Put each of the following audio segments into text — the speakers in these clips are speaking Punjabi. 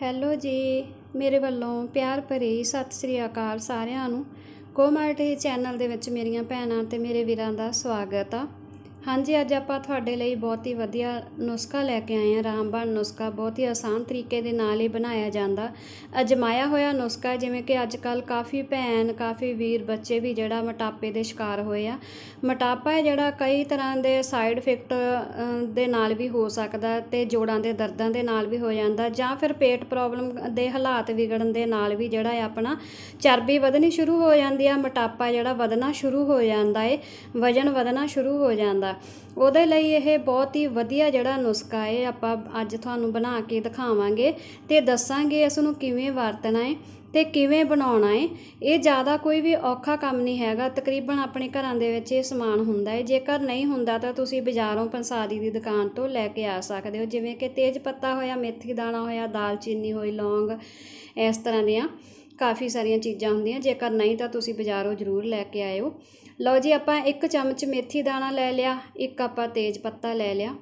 ਹੈਲੋ ਜੀ ਮੇਰੇ ਵੱਲੋਂ ਪਿਆਰ ਭਰੀ ਸਤਿ ਸ੍ਰੀ ਅਕਾਲ ਸਾਰਿਆਂ ਨੂੰ ਕੋਮਾਰਟ ਚੈਨਲ ਦੇ ਵਿੱਚ ਮੇਰੀਆਂ ਭੈਣਾਂ ਤੇ ਮੇਰੇ ਵੀਰਾਂ ਦਾ ਸਵਾਗਤ ਆ ਹਾਂਜੀ ਅੱਜ ਆਪਾਂ ਤੁਹਾਡੇ ਲਈ ਬਹੁਤ ਹੀ ਵਧੀਆ ਨੁਸਖਾ ਲੈ ਕੇ ਆਏ ਹਾਂ ਰਾਮਬਾਣ ਨੁਸਖਾ ਬਹੁਤ ਹੀ ਆਸਾਨ ਤਰੀਕੇ ਦੇ ਨਾਲ ਹੀ ਬਣਾਇਆ ਜਾਂਦਾ ਅਜਮਾਇਆ ਹੋਇਆ ਨੁਸਖਾ ਜਿਵੇਂ ਕਿ ਅੱਜ ਕੱਲ ਕਾਫੀ ਭੈਣ ਕਾਫੀ ਵੀਰ ਬੱਚੇ ਵੀ ਜਿਹੜਾ ਮਟਾਪੇ ਦੇ ਸ਼ਿਕਾਰ ਹੋਏ ਆ ਮਟਾਪਾ ਹੈ ਜਿਹੜਾ ਕਈ ਤਰ੍ਹਾਂ ਦੇ ਸਾਈਡ ਇਫੈਕਟ ਦੇ ਨਾਲ ਵੀ ਹੋ ਸਕਦਾ ਤੇ ਜੋੜਾਂ ਦੇ ਦਰਦਾਂ ਦੇ ਨਾਲ ਵੀ ਹੋ ਜਾਂਦਾ ਜਾਂ ਫਿਰ ਪੇਟ ਪ੍ਰੋਬਲਮ ਦੇ ਹਾਲਾਤ ਵਿਗੜਨ ਦੇ ਨਾਲ ਵੀ ਜਿਹੜਾ ਹੈ ਆਪਣਾ ਚਰਬੀ ਵਧਣੀ ਸ਼ੁਰੂ ਹੋ ਜਾਂਦੀ ਆ ਮਟਾਪਾ ਜਿਹੜਾ ਵਧਣਾ ਸ਼ੁਰੂ ਹੋ ਜਾਂਦਾ ਏ ਵਜਨ ਵਧਣਾ ਸ਼ੁਰੂ ਹੋ ਜਾਂਦਾ ਹੁੰਦਾ ਉਹਦੇ ਲਈ ਇਹ ਬਹੁਤ ਹੀ ਵਧੀਆ ਜਿਹੜਾ ਨੁਸਖਾ ਹੈ ਆਪਾਂ ਅੱਜ ਤੁਹਾਨੂੰ ਬਣਾ ਕੇ ਦਿਖਾਵਾਂਗੇ ਤੇ ਦੱਸਾਂਗੇ ਇਸ ਨੂੰ ਕਿਵੇਂ ਵਰਤਣਾ ਹੈ ਤੇ ਕਿਵੇਂ ਬਣਾਉਣਾ ਹੈ ਇਹ ਜ਼ਿਆਦਾ ਕੋਈ ਵੀ ਔਖਾ ਕੰਮ ਨਹੀਂ ਹੈਗਾ ਤਕਰੀਬਨ ਆਪਣੇ ਘਰਾਂ ਦੇ ਵਿੱਚ ਇਹ ਸਮਾਨ ਹੁੰਦਾ ਹੈ ਜੇਕਰ ਨਹੀਂ ਹੁੰਦਾ ਤਾਂ ਤੁਸੀਂ ਬਾਜ਼ਾਰੋਂ ਪੰਸਾਰੀ ਦੀ ਦੁਕਾਨ ਤੋਂ ਲੈ ਕੇ ਆ ਸਕਦੇ ਹੋ ਜਿਵੇਂ ਕਿ ਤੇਜ ਪੱਤਾ ਹੋਇਆ ਮੇਥੀ ਦਾਣਾ ਹੋਇਆ ਦਾਲਚੀਨੀ ਹੋਈ ਲੌਂਗ ਇਸ ਤਰ੍ਹਾਂ ਦੀਆਂ ਕਾਫੀ ਸਾਰੀਆਂ ਚੀਜ਼ਾਂ ਹੁੰਦੀਆਂ ਜੇਕਰ ਨਹੀਂ ਤਾਂ ਤੁਸੀਂ ਬਾਜ਼ਾਰੋਂ ਜ਼ਰੂਰ ਲੈ ਕੇ ਆਇਓ ਲਓ ਜੀ ਆਪਾਂ ਇੱਕ ਚਮਚ ਮੇਥੀ ਦਾਣਾ ਲੈ ਲਿਆ ਇੱਕ ਆਪਾਂ ਤੇਜ ਪੱਤਾ ਲੈ ਲਿਆ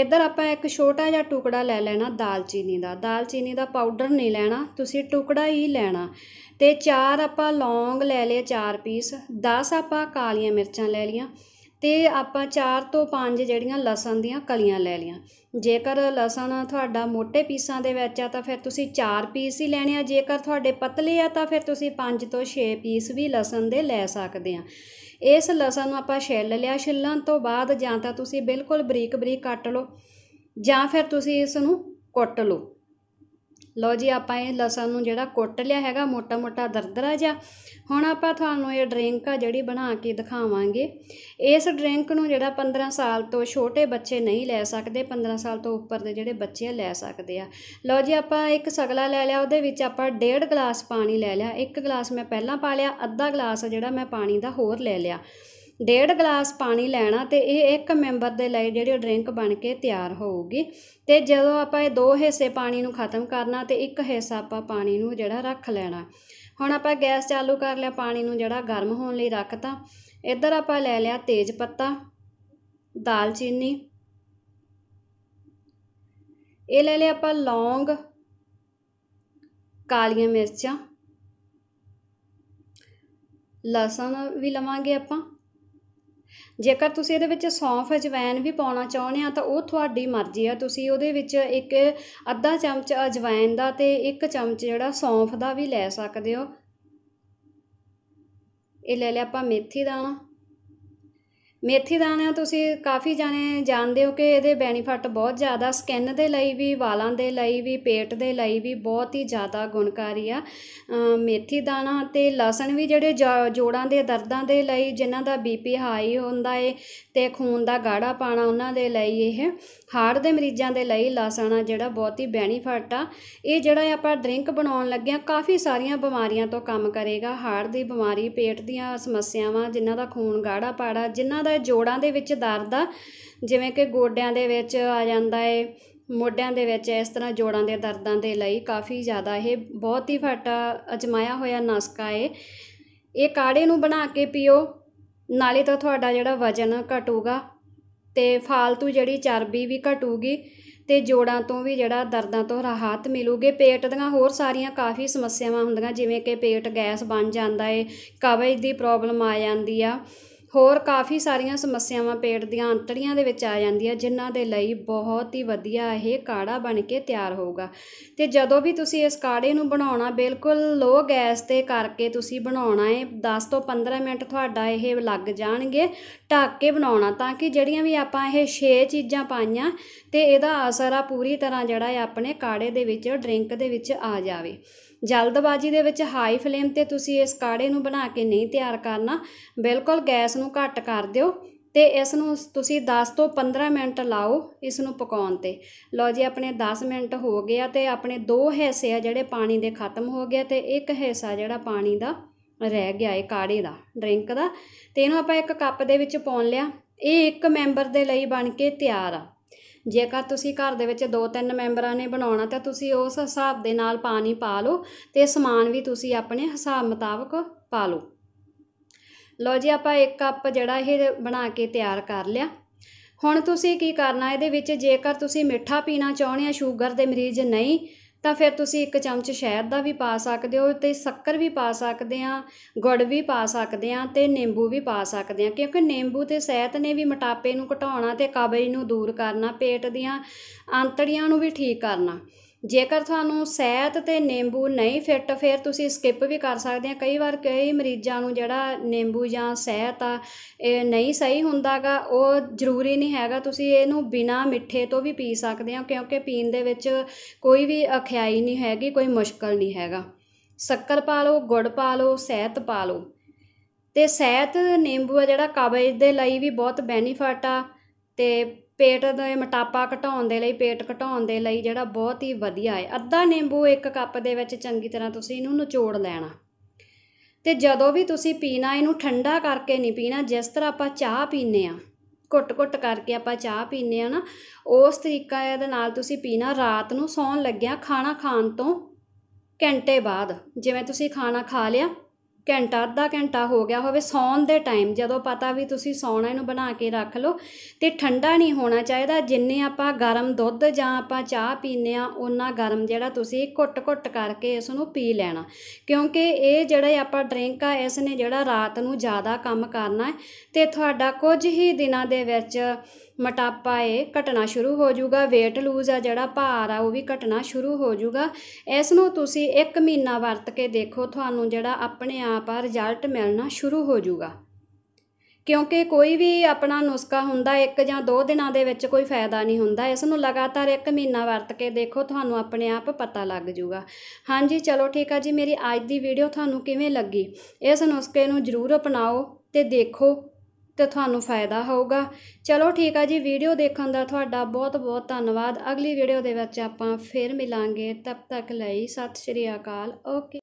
ਇੱਧਰ ਆਪਾਂ ਇੱਕ ਛੋਟਾ ਜਿਹਾ ਟੁਕੜਾ ਲੈ ਲੈਣਾ ਦਾਲਚੀਨੀ ਦਾ ਦਾਲਚੀਨੀ ਦਾ ਪਾਊਡਰ ਨਹੀਂ ਲੈਣਾ ਤੁਸੀਂ ਟੁਕੜਾ ਹੀ ਲੈਣਾ ਤੇ ਚਾਰ ਆਪਾਂ ਲੌਂਗ ਲੈ ਲਏ ਚਾਰ ਪੀਸ 10 ਆਪਾਂ ਕਾਲੀਆਂ ਮਿਰਚਾਂ ਲੈ ਲੀਆਂ ਤੇ ਆਪਾਂ ਚਾਰ ਤੋਂ ਪੰਜ ਜਿਹੜੀਆਂ ਲਸਣ ਦੀਆਂ ਕਲੀਆਂ ਲੈ ਲਈਆਂ ਜੇਕਰ ਲਸਣ ਤੁਹਾਡਾ ਮੋٹے ਪੀਸਾਂ ਦੇ ਵਿੱਚ ਆ ਤਾਂ ਫਿਰ ਤੁਸੀਂ ਚਾਰ ਪੀਸ ਹੀ ਲੈਣੇ ਆ ਜੇਕਰ ਤੁਹਾਡੇ ਪਤਲੇ ਆ ਤਾਂ ਫਿਰ ਤੁਸੀਂ ਪੰਜ ਤੋਂ 6 ਪੀਸ ਵੀ ਲਸਣ ਦੇ ਲੈ ਸਕਦੇ ਆ ਇਸ ਲਸਣ ਨੂੰ ਆਪਾਂ ਛਿੱਲ ਲਿਆ ਛਿੱਲਣ ਤੋਂ ਬਾਅਦ ਜਾਂ ਤਾਂ ਤੁਸੀਂ ਬਿਲਕੁਲ ਬਰੀਕ ਬਰੀਕ ਕੱਟ ਲਓ ਜਾਂ ਫਿਰ ਤੁਸੀਂ ਇਸ ਨੂੰ ਕੁੱਟ ਲਓ ਲਓ ਜੀ ਆਪਾਂ ਇਹ ਲਸਣ ਨੂੰ ਜਿਹੜਾ ਕੁੱਟ ਲਿਆ ਹੈਗਾ ਮੋਟਾ ਮੋਟਾ ਦਰਦਰਾ ਜਿਹਾ ਹੁਣ ਆਪਾਂ ਤੁਹਾਨੂੰ ਇਹ ਡਰਿੰਕ ਆ ਜਿਹੜੀ ਬਣਾ ਕੇ ਦਿਖਾਵਾਂਗੇ ਇਸ ਡਰਿੰਕ ਨੂੰ ਜਿਹੜਾ 15 ਸਾਲ ਤੋਂ ਛੋਟੇ ਬੱਚੇ ਨਹੀਂ ਲੈ ਸਕਦੇ 15 ਸਾਲ ਤੋਂ ਉੱਪਰ ਦੇ ਜਿਹੜੇ ਬੱਚੇ ਲੈ ਸਕਦੇ ਆ ਲਓ ਜੀ ਆਪਾਂ ਇੱਕ ਸਗਲਾ ਲੈ ਲਿਆ ਉਹਦੇ ਵਿੱਚ ਆਪਾਂ ਡੇਢ ਗਲਾਸ ਪਾਣੀ ਲੈ ਲਿਆ ਇੱਕ ਗਲਾਸ ਮੈਂ ਪਹਿਲਾਂ ਪਾ ਲਿਆ ਅੱਧਾ ਗਲਾਸ ਜਿਹੜਾ ਮੈਂ ਪਾਣੀ ਦਾ ਹੋਰ ਲੈ ਲਿਆ ਡੇਢ ਗਲਾਸ ਪਾਣੀ ਲੈਣਾ ਤੇ ਇਹ ਇੱਕ ਮੈਂਬਰ ਦੇ ਲਈ ਜਿਹੜੀ ਡਰਿੰਕ ਬਣ ਕੇ ਤਿਆਰ ਹੋਊਗੀ ਤੇ ਜਦੋਂ ਆਪਾਂ ਇਹ ਦੋ ਹਿੱਸੇ ਪਾਣੀ ਨੂੰ ਖਤਮ ਕਰਨਾ ਤੇ ਇੱਕ ਹਿੱਸਾ ਆਪਾਂ ਪਾਣੀ ਨੂੰ ਜਿਹੜਾ ਰੱਖ ਲੈਣਾ ਹੁਣ ਆਪਾਂ ਗੈਸ ਚਾਲੂ ਕਰ ਲਿਆ ਪਾਣੀ ਨੂੰ ਜਿਹੜਾ ਗਰਮ ਹੋਣ ਲਈ ਰੱਖਤਾ ਇੱਧਰ ਆਪਾਂ ਲੈ ਲਿਆ ਤੇਜ ਪੱਤਾ ਦਾਲਚੀਨੀ ਇਹ ਲੈ ਲਿਆ ਆਪਾਂ ਲੌਂਗ ਕਾਲੀਆਂ ਮਿਰਚਾਂ ਲਸਣ ਵੀ ਲਵਾਂਗੇ ਆਪਾਂ ਜੇਕਰ ਤੁਸੀਂ ਇਹਦੇ ਵਿੱਚ ਸੌਂਫ ਅਜਵਾਇਣ ਵੀ ਪਾਉਣਾ ਚਾਹੁੰਦੇ ਆ ਤਾਂ ਉਹ ਤੁਹਾਡੀ ਮਰਜ਼ੀ ਆ ਤੁਸੀਂ ਉਹਦੇ ਵਿੱਚ ਇੱਕ ਅੱਧਾ ਚਮਚ ਅਜਵਾਇਣ ਦਾ ਤੇ ਇੱਕ ਚਮਚ ਜਿਹੜਾ ਸੌਂਫ ਦਾ ਵੀ ਲੈ ਸਕਦੇ ਹੋ ਇਹ ਲੈ ਲਿਆ ਆਪਾਂ ਮੇਥੀ ਦਾਣਾ ਮੇਥੀ ਦਾਣਾ ਤੁਸੀਂ ਕਾਫੀ ਜਾਣੇ ਜਾਣਦੇ ਹੋ ਕਿ ਇਹਦੇ ਬੈਨੀਫਿਟ ਬਹੁਤ ਜ਼ਿਆਦਾ ਸਕਿਨ ਦੇ ਲਈ ਵੀ ਵਾਲਾਂ ਦੇ ਲਈ ਵੀ ਪੇਟ ਦੇ ਲਈ ਵੀ ਬਹੁਤ ਹੀ ਜ਼ਿਆਦਾ ਗੁਣਕਾਰੀ ਆ ਮੇਥੀ ਦਾਣਾ ਤੇ ਲਸਣ ਵੀ ਜਿਹੜੇ ਜੋੜਾਂ ਦੇ ਦਰਦਾਂ ਦੇ ਲਈ ਜਿਨ੍ਹਾਂ ਦਾ ਬੀਪੀ ਹਾਈ ਹੁੰਦਾ ਏ ਤੇ ਖੂਨ ਦਾ ਗਾੜਾ ਪਾਣਾ ਉਹਨਾਂ ਦੇ ਲਈ ਇਹ ਹਾਰਟ ਦੇ ਮਰੀਜ਼ਾਂ ਦੇ ਲਈ ਲਸਣ ਆ ਜਿਹੜਾ ਬਹੁਤ ਹੀ ਬੈਨੀਫਿਟ ਆ ਇਹ ਜਿਹੜਾ ਆਪਾਂ ਡਰਿੰਕ ਬਣਾਉਣ ਲੱਗੇ ਆ ਕਾਫੀ ਸਾਰੀਆਂ ਬਿਮਾਰੀਆਂ ਤੋਂ ਕੰਮ ਕਰੇਗਾ ਹਾਰਟ ਦੀ ਬਿਮਾਰੀ ਪੇਟ ਦੀਆਂ ਸਮੱਸਿਆਵਾਂ ਜਿਨ੍ਹਾਂ ਦਾ ਖੂਨ ਗਾੜਾ ਪਾੜਾ ਜਿਨ੍ਹਾਂ ਦਾ ਹੁੰਦਾ ਹੈ ਜੋੜਾਂ ਦੇ ਵਿੱਚ ਦਰਦ ਆ ਜਿਵੇਂ ਕਿ ਗੋਡਿਆਂ ਦੇ ਵਿੱਚ ਆ ਜਾਂਦਾ ਹੈ ਮੋਢਿਆਂ ਦੇ ਵਿੱਚ ਇਸ ਤਰ੍ਹਾਂ ਜੋੜਾਂ ਦੇ ਦਰਦਾਂ ਦੇ ਲਈ ਕਾਫੀ ਜ਼ਿਆਦਾ ਇਹ ਬਹੁਤ ਹੀ ਫਟਾ ਅਜਮਾਇਆ ਹੋਇਆ ਨਸਕਾ ਹੈ ਇਹ ਕਾੜੇ ਨੂੰ ਬਣਾ ਕੇ ਪੀਓ ਨਾਲੇ ਤਾਂ ਤੁਹਾਡਾ ਜਿਹੜਾ ਵਜਨ ਘਟੂਗਾ ਤੇ ਫਾਲਤੂ ਜਿਹੜੀ ਚਰਬੀ ਵੀ ਘਟੂਗੀ ਤੇ ਜੋੜਾਂ ਤੋਂ ਵੀ ਜਿਹੜਾ ਦਰਦਾਂ ਤੋਂ ਰਾਹਤ ਮਿਲੂਗੀ ਪੇਟ ਦੀਆਂ ਹੋਰ ਸਾਰੀਆਂ ਕਾਫੀ ਸਮੱਸਿਆਵਾਂ ਹੁੰਦੀਆਂ ਜਿਵੇਂ ਕਿ ਪੇਟ ਗੈਸ ਬਣ ਜਾਂਦਾ ਏ ਕਬਜ਼ ਦੀ ਪ੍ਰੋਬਲਮ ਆ ਜਾਂਦੀ ਆ ਹੋਰ ਕਾਫੀ ਸਾਰੀਆਂ ਸਮੱਸਿਆਵਾਂ ਪੇਟ ਦੀਆਂ ਅੰਤੜੀਆਂ ਦੇ ਵਿੱਚ ਆ ਜਾਂਦੀਆਂ ਜਿਨ੍ਹਾਂ ਦੇ ਲਈ ਬਹੁਤ ਹੀ ਵਧੀਆ ਇਹ ਕਾੜਾ ਬਣ ਕੇ ਤਿਆਰ ਹੋਊਗਾ ਤੇ ਜਦੋਂ ਵੀ ਤੁਸੀਂ ਇਸ ਕਾੜੇ ਨੂੰ ਬਣਾਉਣਾ ਬਿਲਕੁਲ ਲੋ ਗੈਸ ਤੇ ਕਰਕੇ ਤੁਸੀਂ ਬਣਾਉਣਾ ਹੈ 10 ਤੋਂ 15 ਮਿੰਟ ਤੁਹਾਡਾ ਇਹ ਲੱਗ ਜਾਣਗੇ ਢੱਕ ਕੇ ਬਣਾਉਣਾ ਤਾਂ ਕਿ ਜਿਹੜੀਆਂ ਵੀ ਆਪਾਂ ਇਹ 6 ਚੀਜ਼ਾਂ ਪਾਈਆਂ ਤੇ ਇਹਦਾ ਅਸਰ ਆ ਪੂਰੀ ਤਰ੍ਹਾਂ ਜਿਹੜਾ ਹੈ ਆਪਣੇ ਕਾੜੇ ਦੇ ਵਿੱਚ ਡਰਿੰਕ ਦੇ ਵਿੱਚ ਆ ਜਾਵੇ ਜਲਦਬਾਜ਼ੀ ਦੇ ਵਿੱਚ ਹਾਈ ਫਲੇਮ ਤੇ ਤੁਸੀਂ ਇਸ ਕਾੜੇ ਨੂੰ ਬਣਾ ਕੇ ਨਹੀਂ ਤਿਆਰ ਕਰਨਾ ਬਿਲਕੁਲ ਗੈਸ ਨੂੰ ਘੱਟ ਕਰ ਦਿਓ ਤੇ ਇਸ ਨੂੰ ਤੁਸੀਂ 10 ਤੋਂ 15 ਮਿੰਟ ਲਾਓ ਇਸ ਨੂੰ ਪਕਾਉਣ ਤੇ ਲਓ ਜੀ ਆਪਣੇ 10 ਮਿੰਟ ਹੋ ਗਏ ਆ ਤੇ ਆਪਣੇ ਦੋ ਹਿੱਸੇ ਆ ਜਿਹੜੇ ਪਾਣੀ ਦੇ ਖਤਮ ਹੋ ਗਿਆ ਤੇ ਇੱਕ ਹਿੱਸਾ ਜਿਹੜਾ ਪਾਣੀ ਦਾ ਰਹਿ ਗਿਆ ਇਹ ਕਾੜੇ ਦਾ ਡਰਿੰਕ ਦਾ ਤੇ ਇਹਨੂੰ ਆਪਾਂ ਇੱਕ ਕੱਪ ਦੇ ਵਿੱਚ ਪਾਉਣ ਲਿਆ ਇਹ ਇੱਕ ਮੈਂਬਰ ਦੇ ਲਈ ਬਣ ਕੇ ਤਿਆਰ ਆ ਜੇਕਰ ਤੁਸੀਂ ਘਰ ਦੇ ਵਿੱਚ ਦੋ ਤਿੰਨ ਮੈਂਬਰਾਂ ਨੇ ਬਣਾਉਣਾ ਤਾਂ ਤੁਸੀਂ ਉਸ ਹਿਸਾਬ ਦੇ ਨਾਲ ਪਾਣੀ ਪਾ ਲਓ ਤੇ ਸਮਾਨ ਵੀ ਤੁਸੀਂ ਆਪਣੇ ਹਿਸਾਬ ਮੁਤਾਬਕ ਪਾ ਲਓ ਲਓ ਜੀ ਆਪਾਂ ਇੱਕ ਕੱਪ ਜਿਹੜਾ ਇਹ ਬਣਾ ਕੇ ਤਿਆਰ ਕਰ ਲਿਆ ਹੁਣ ਤੁਸੀਂ ਕੀ ਕਰਨਾ ਇਹਦੇ ਵਿੱਚ ਜੇਕਰ ਤੁਸੀਂ ਮਿੱਠਾ ਪੀਣਾ ਚਾਹੁੰਦੇ ਆ ਸ਼ੂਗਰ ਦੇ ਮਰੀਜ਼ ਨਹੀਂ ਤਾਂ ਫਿਰ ਤੁਸੀਂ ਇੱਕ ਚਮਚ ਸ਼ਹਿਦ ਦਾ ਵੀ ਪਾ ਸਕਦੇ ਹੋ ਤੇ ਸ਼ੱਕਰ ਵੀ ਪਾ ਸਕਦੇ ਆ ਗੁੜ ਵੀ ਪਾ ਸਕਦੇ ਆ ਤੇ ਨਿੰਬੂ ਵੀ ਪਾ ਸਕਦੇ ਆ ਕਿਉਂਕਿ ਨਿੰਬੂ ਤੇ ਸ਼ਹਿਦ ਨੇ ਵੀ ਮੋਟਾਪੇ ਨੂੰ ਘਟਾਉਣਾ ਤੇ ਕਬਜ਼ ਨੂੰ ਦੂਰ ਕਰਨਾ ਪੇਟ ਦੀਆਂ ਆਂਤੜੀਆਂ ਨੂੰ ਵੀ ਠੀਕ ਕਰਨਾ ਜੇਕਰ ਤੁਹਾਨੂੰ ਸਹਿਤ ਤੇ ਨਿੰਬੂ ਨਹੀਂ ਫਿੱਟ ਫਿਰ ਤੁਸੀਂ ਸਕਿਪ ਵੀ ਕਰ ਸਕਦੇ ਆ ਕਈ ਵਾਰ ਕਈ ਮਰੀਜ਼ਾਂ ਨੂੰ ਜਿਹੜਾ ਨਿੰਬੂ ਜਾਂ ਸਹਿਤ ਆ ਇਹ ਨਹੀਂ ਸਹੀ ਹੁੰਦਾਗਾ ਉਹ ਜ਼ਰੂਰੀ ਨਹੀਂ ਹੈਗਾ ਤੁਸੀਂ ਇਹਨੂੰ ਬਿਨਾ ਮਿੱਠੇ ਤੋਂ ਵੀ ਪੀ ਸਕਦੇ ਆ ਕਿਉਂਕਿ ਪੀਣ ਦੇ ਵਿੱਚ ਕੋਈ ਵੀ ਅਖਿਆਈ ਨਹੀਂ ਹੈਗੀ ਕੋਈ ਮੁਸ਼ਕਲ ਨਹੀਂ ਹੈਗਾ ਸ਼ੱਕਰ ਪਾ ਲਓ ਗੁੜ ਪਾ ਲਓ ਸਹਿਤ ਪਾ ਲਓ ਤੇ ਸਹਿਤ ਨਿੰਬੂ ਆ ਜਿਹੜਾ ਕਬਜ਼ ਦੇ ਲਈ ਵੀ ਬਹੁਤ ਬੈਨੀਫਿਟ ਆ ਤੇ ਪੇਟ ਦੇ ਮਟਾਪਾ ਘਟਾਉਣ ਦੇ ਲਈ ਪੇਟ ਘਟਾਉਣ ਦੇ ਲਈ ਜਿਹੜਾ ਬਹੁਤ ਹੀ ਵਧੀਆ ਹੈ ਅੱਧਾ ਨਿੰਬੂ ਇੱਕ ਕੱਪ ਦੇ ਵਿੱਚ ਚੰਗੀ ਤਰ੍ਹਾਂ ਤੁਸੀਂ ਇਹਨੂੰ ਨਿਚੋੜ ਲੈਣਾ ਤੇ ਜਦੋਂ ਵੀ ਤੁਸੀਂ ਪੀਣਾ ਇਹਨੂੰ ਠੰਡਾ ਕਰਕੇ ਨਹੀਂ ਪੀਣਾ ਜਿਸ ਤਰ੍ਹਾਂ ਆਪਾਂ ਚਾਹ ਪੀਨੇ ਆ ਘੁੱਟ-ਘੁੱਟ ਕਰਕੇ ਆਪਾਂ ਚਾਹ ਪੀਨੇ ਆ ਨਾ ਉਸ ਤਰੀਕਾ ਇਹਦੇ ਨਾਲ ਤੁਸੀਂ ਪੀਣਾ ਰਾਤ ਨੂੰ ਸੌਣ ਲੱਗਿਆ ਖਾਣਾ ਖਾਣ ਤੋਂ ਘੰਟੇ ਬਾਅਦ ਜਿਵੇਂ ਤੁਸੀਂ ਖਾਣਾ ਖਾ ਲਿਆ ਘੰਟਾ ਅੱਧਾ ਘੰਟਾ ਹੋ ਗਿਆ ਹੋਵੇ ਸੌਣ ਦੇ ਟਾਈਮ ਜਦੋਂ ਪਤਾ ਵੀ ਤੁਸੀਂ ਸੌਣਾ ਇਹਨੂੰ ਬਣਾ ਕੇ ਰੱਖ ਲਓ ਤੇ ਠੰਡਾ ਨਹੀਂ ਹੋਣਾ ਚਾਹੀਦਾ ਜਿੰਨੇ ਆਪਾਂ ਗਰਮ ਦੁੱਧ ਜਾਂ ਆਪਾਂ ਚਾਹ ਪੀਨੇ ਆ ਉਹਨਾਂ ਗਰਮ ਜਿਹੜਾ ਤੁਸੀਂ ਘੁੱਟ-ਘੁੱਟ ਕਰਕੇ ਇਸ ਨੂੰ ਪੀ ਲੈਣਾ ਕਿਉਂਕਿ ਇਹ ਜਿਹੜਾ ਆਪਾਂ ਡਰਿੰਕ ਆ ਇਸ ਨੇ ਜਿਹੜਾ ਰਾਤ ਨੂੰ ਜ਼ਿਆਦਾ ਕੰਮ ਕਰਨਾ ਤੇ ਤੁਹਾਡਾ ਕੁਝ ਹੀ ਦਿਨਾਂ ਦੇ ਵਿੱਚ ਮਟਾਪਾ ਏ ਘਟਣਾ ਸ਼ੁਰੂ ਹੋ ਜਾਊਗਾ weight lose ਆ ਜਿਹੜਾ ਭਾਰ ਆ ਉਹ ਵੀ ਘਟਣਾ ਸ਼ੁਰੂ ਹੋ ਜਾਊਗਾ ਇਸ ਨੂੰ ਤੁਸੀਂ 1 ਮਹੀਨਾ ਵਰਤ ਕੇ ਦੇਖੋ ਤੁਹਾਨੂੰ ਜਿਹੜਾ ਆਪਣੇ ਆਪ ਆ ਰਿਜ਼ਲਟ ਮਿਲਣਾ ਸ਼ੁਰੂ ਹੋ ਜਾਊਗਾ ਕਿਉਂਕਿ ਕੋਈ ਵੀ ਆਪਣਾ ਨੁਸਖਾ ਹੁੰਦਾ ਇੱਕ ਜਾਂ ਦੋ ਦਿਨਾਂ ਦੇ ਵਿੱਚ ਕੋਈ ਫਾਇਦਾ ਨਹੀਂ ਹੁੰਦਾ ਇਸ ਨੂੰ ਲਗਾਤਾਰ ਇੱਕ ਮਹੀਨਾ ਵਰਤ ਕੇ ਦੇਖੋ ਤੁਹਾਨੂੰ ਆਪਣੇ ਆਪ ਪਤਾ ਲੱਗ ਜਾਊਗਾ ਹਾਂਜੀ ਚਲੋ ਠੀਕ ਆ ਜੀ ਮੇਰੀ ਅੱਜ ਦੀ ਵੀਡੀਓ ਤੁਹਾਨੂੰ ਕਿਵੇਂ ਲੱਗੀ ਇਸ ਨੁਸਖੇ ਨੂੰ ਜ਼ਰੂਰ ਅਪਣਾਓ ਤੇ ਦੇਖੋ ਤੇ ਤੁਹਾਨੂੰ ਫਾਇਦਾ ਹੋਊਗਾ ਚਲੋ ਠੀਕ ਆ ਜੀ ਵੀਡੀਓ ਦੇਖਣ ਦਾ ਤੁਹਾਡਾ ਬਹੁਤ ਬਹੁਤ ਧੰਨਵਾਦ ਅਗਲੀ ਵੀਡੀਓ ਦੇ ਵਿੱਚ ਆਪਾਂ ਫੇਰ ਮਿਲਾਂਗੇ ਤਦ ਤੱਕ ਲਈ ਸਤਿ ਸ਼੍ਰੀ ਅਕਾਲ ਓਕੇ